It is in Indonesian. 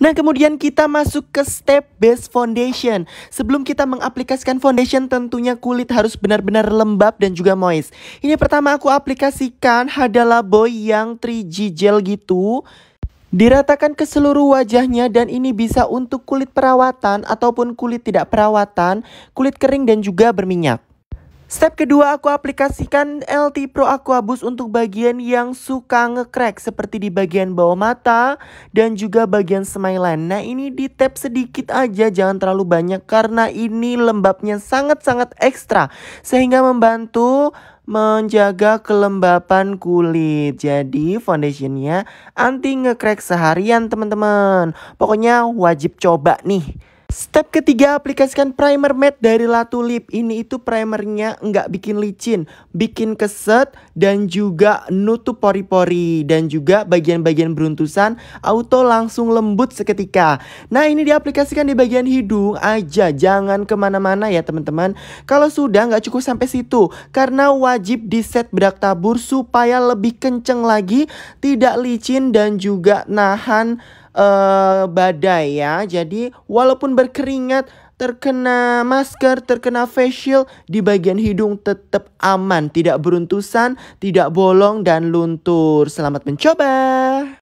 Nah, kemudian kita masuk ke step base foundation. Sebelum kita mengaplikasikan foundation, tentunya kulit harus benar-benar lembab dan juga moist. Ini pertama aku aplikasikan adalah Boy yang 3G gel gitu. Diratakan ke seluruh wajahnya dan ini bisa untuk kulit perawatan ataupun kulit tidak perawatan, kulit kering dan juga berminyak. Step kedua, aku aplikasikan LT Pro Aqua Boost untuk bagian yang suka ngecrack seperti di bagian bawah mata dan juga bagian semailan. Nah ini di tap sedikit aja, jangan terlalu banyak karena ini lembabnya sangat-sangat ekstra sehingga membantu menjaga kelembapan kulit. Jadi foundationnya anti ngecrack seharian teman-teman. Pokoknya wajib coba nih. Step ketiga, aplikasikan primer matte dari Latulip. Ini itu primernya nggak bikin licin, bikin keset, dan juga nutup pori-pori. Dan juga bagian-bagian beruntusan, auto langsung lembut seketika. Nah, ini diaplikasikan di bagian hidung aja. Jangan kemana-mana ya, teman-teman. Kalau sudah, nggak cukup sampai situ. Karena wajib di set bedak tabur supaya lebih kenceng lagi, tidak licin, dan juga nahan Eh, badai ya. Jadi walaupun berkeringat, terkena masker, terkena facial di bagian hidung tetap aman, tidak beruntusan, tidak bolong dan luntur. Selamat mencoba.